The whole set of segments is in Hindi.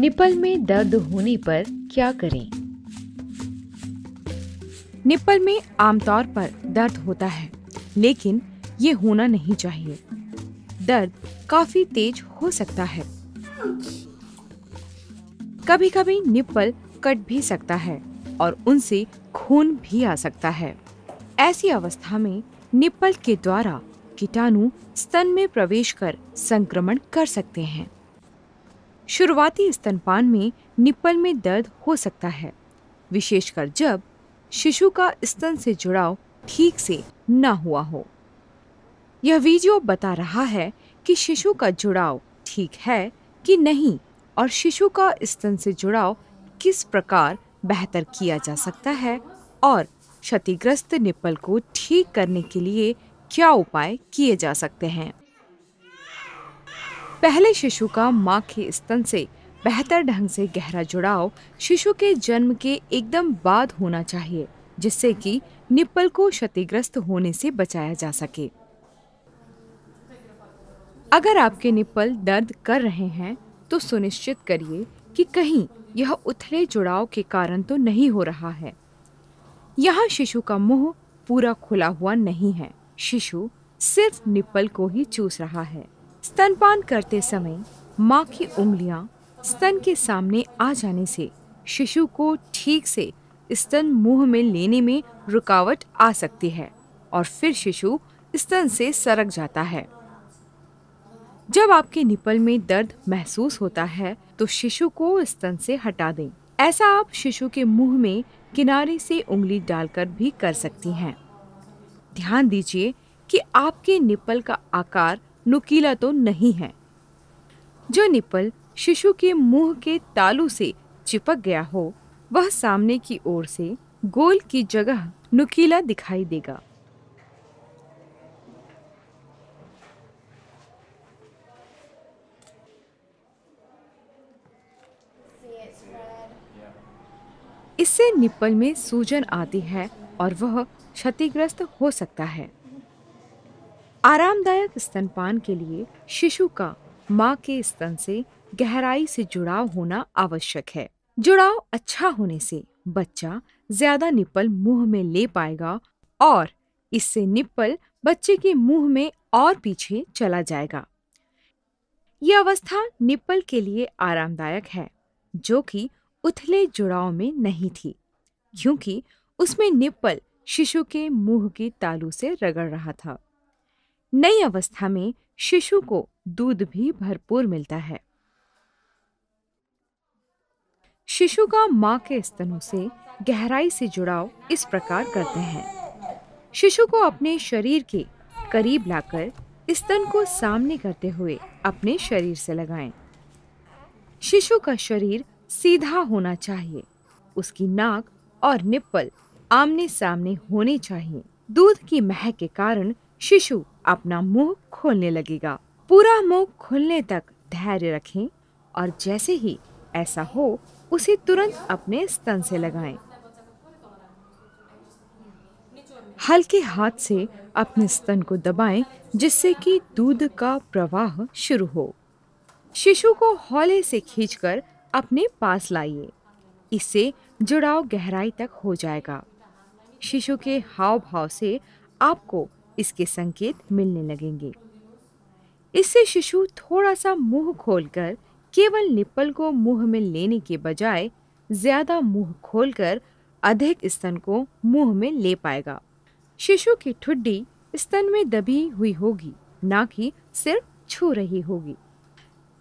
निपल में दर्द होने पर क्या करें निपल में आमतौर पर दर्द होता है लेकिन ये होना नहीं चाहिए दर्द काफी तेज हो सकता है कभी कभी निप्पल कट भी सकता है और उनसे खून भी आ सकता है ऐसी अवस्था में निप्पल के द्वारा कीटाणु स्तन में प्रवेश कर संक्रमण कर सकते हैं शुरुआती स्तनपान में निप्पल में दर्द हो सकता है विशेषकर जब शिशु का स्तन से जुड़ाव ठीक से न हुआ हो यह वीडियो बता रहा है कि शिशु का जुड़ाव ठीक है कि नहीं और शिशु का स्तन से जुड़ाव किस प्रकार बेहतर किया जा सकता है और क्षतिग्रस्त निप्पल को ठीक करने के लिए क्या उपाय किए जा सकते हैं पहले शिशु का माँ के स्तन से बेहतर ढंग से गहरा जुड़ाव शिशु के जन्म के एकदम बाद होना चाहिए जिससे कि निप्पल को क्षतिग्रस्त होने से बचाया जा सके अगर आपके निप्पल दर्द कर रहे हैं तो सुनिश्चित करिए कि कहीं यह उथले जुड़ाव के कारण तो नहीं हो रहा है यहाँ शिशु का मुंह पूरा खुला हुआ नहीं है शिशु सिर्फ निप्पल को ही चूस रहा है स्तनपान करते समय माँ की उंगलियां स्तन के सामने आ जाने से शिशु को ठीक से स्तन मुंह में लेने में रुकावट आ सकती है और फिर शिशु स्तन से सरक जाता है जब आपके निपल में दर्द महसूस होता है तो शिशु को स्तन से हटा दें ऐसा आप शिशु के मुंह में किनारे से उंगली डालकर भी कर सकती हैं ध्यान दीजिए कि आपके निपल का आकार नुकीला तो नहीं है जो निप्पल शिशु के मुंह के तालू से चिपक गया हो वह सामने की ओर से गोल की जगह नुकीला दिखाई देगा इससे निप्पल में सूजन आती है और वह क्षतिग्रस्त हो सकता है आरामदायक स्तनपान के लिए शिशु का माँ के स्तन से गहराई से जुड़ाव होना आवश्यक है जुड़ाव अच्छा होने से बच्चा ज्यादा निप्पल मुंह में ले पाएगा और इससे निप्पल बच्चे के मुंह में और पीछे चला जाएगा यह अवस्था निप्पल के लिए आरामदायक है जो कि उथले जुड़ाव में नहीं थी क्योंकि उसमें निप्पल शिशु के मुंह की तालू से रगड़ रहा था नई अवस्था में शिशु को दूध भी भरपूर मिलता है शिशु का माँ के स्तनों से गहराई से जुड़ाव इस प्रकार करते हैं शिशु को अपने शरीर के करीब लाकर स्तन को सामने करते हुए अपने शरीर से लगाएं। शिशु का शरीर सीधा होना चाहिए उसकी नाक और निप्पल आमने सामने होने चाहिए दूध की महक के कारण शिशु अपना मुंह खोलने लगेगा पूरा मुंह खुलने तक धैर्य रखें और जैसे ही ऐसा हो उसे तुरंत अपने स्तन से लगाएं। हल्के हाथ से अपने स्तन को दबाएं जिससे कि दूध का प्रवाह शुरू हो शिशु को हौले से खींचकर अपने पास लाइए इससे जुड़ाव गहराई तक हो जाएगा शिशु के हाव भाव से आपको इसके संकेत मिलने लगेंगे इससे शिशु थोड़ा सा मुंह खोलकर केवल निप्पल को मुंह में लेने के बजाय ज़्यादा मुंह खोलकर अधिक स्तन को मुंह में ले पाएगा शिशु की ठुड्डी स्तन में दबी हुई होगी ना कि सिर्फ छू रही होगी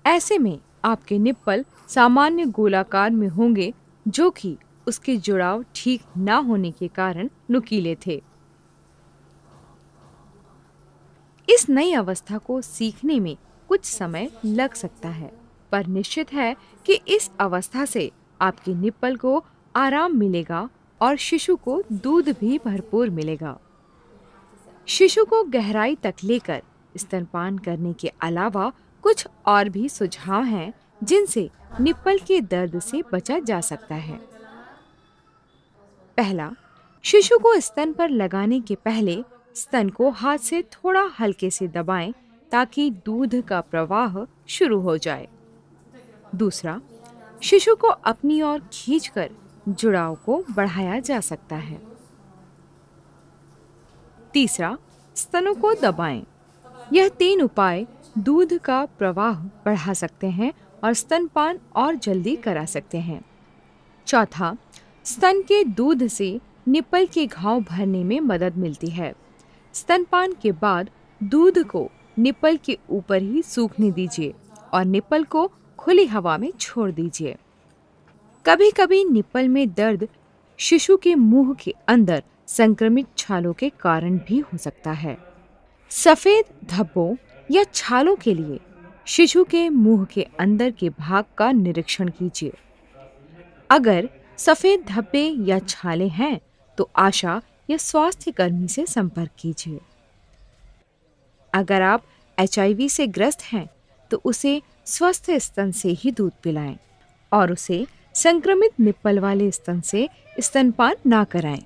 ऐसे में आपके निप्पल सामान्य गोलाकार में होंगे जो कि उसके जुड़ाव ठीक ना होने के कारण नुकीले थे इस नई अवस्था को सीखने में कुछ समय लग सकता है पर निश्चित है कि इस अवस्था से आपके निप्पल को आराम मिलेगा और शिशु को दूध भी भरपूर मिलेगा शिशु को गहराई तक लेकर स्तनपान करने के अलावा कुछ और भी सुझाव हैं जिनसे निप्पल के दर्द से बचा जा सकता है पहला शिशु को स्तन पर लगाने के पहले स्तन को हाथ से थोड़ा हल्के से दबाएं ताकि दूध का प्रवाह शुरू हो जाए दूसरा शिशु को अपनी ओर खींचकर जुड़ाव को बढ़ाया जा सकता है तीसरा स्तनों को दबाएं। यह तीन उपाय दूध का प्रवाह बढ़ा सकते हैं और स्तनपान और जल्दी करा सकते हैं चौथा स्तन के दूध से निप्पल के घाव भरने में मदद मिलती है स्तनपान के बाद दूध को निप्पल के ऊपर ही सूखने दीजिए और निप्पल को खुली हवा में छोड़ दीजिए कभी कभी निप्पल में दर्द शिशु के मुंह के अंदर संक्रमित छालों के कारण भी हो सकता है सफ़ेद धब्बों या छालों के लिए शिशु के मुंह के अंदर के भाग का निरीक्षण कीजिए अगर सफ़ेद धब्बे या छाले हैं तो आशा या स्वास्थ्य कर्मी से संपर्क कीजिए अगर आप एच से ग्रस्त हैं तो उसे स्वस्थ स्तन से ही दूध पिलाएं और उसे संक्रमित निप्पल वाले स्तन से स्तनपान ना कराएं।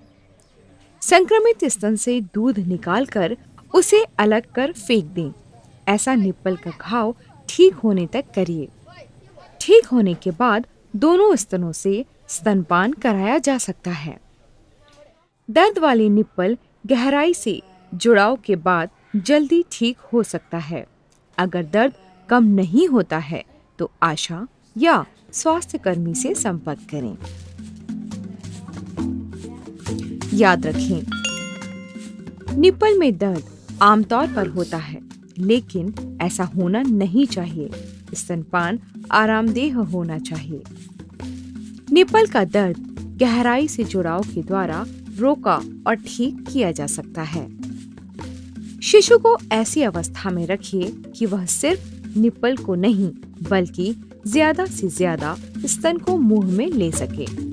संक्रमित स्तन से दूध निकालकर उसे अलग कर फेंक दें ऐसा निप्पल का घाव ठीक होने तक करिए ठीक होने के बाद दोनों स्तनों से स्तनपान कराया जा सकता है दर्द वाले निप्पल गहराई से जुड़ाव के बाद जल्दी ठीक हो सकता है अगर दर्द कम नहीं होता है तो आशा या स्वास्थ्य कर्मी से संपर्क करें याद रखें निप्पल में दर्द आमतौर पर होता है लेकिन ऐसा होना नहीं चाहिए स्तनपान आरामदेह होना चाहिए निप्पल का दर्द गहराई से जुड़ाव के द्वारा रोका और ठीक किया जा सकता है शिशु को ऐसी अवस्था में रखिए कि वह सिर्फ निपल को नहीं बल्कि ज्यादा से ज्यादा स्तन को मुंह में ले सके